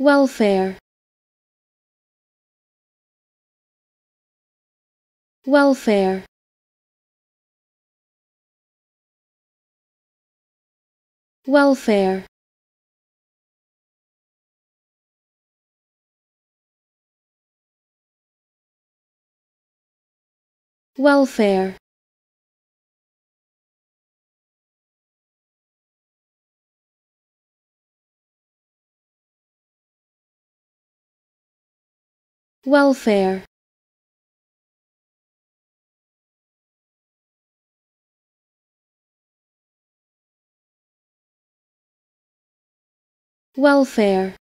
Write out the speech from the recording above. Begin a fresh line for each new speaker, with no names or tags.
welfare welfare welfare welfare Welfare Welfare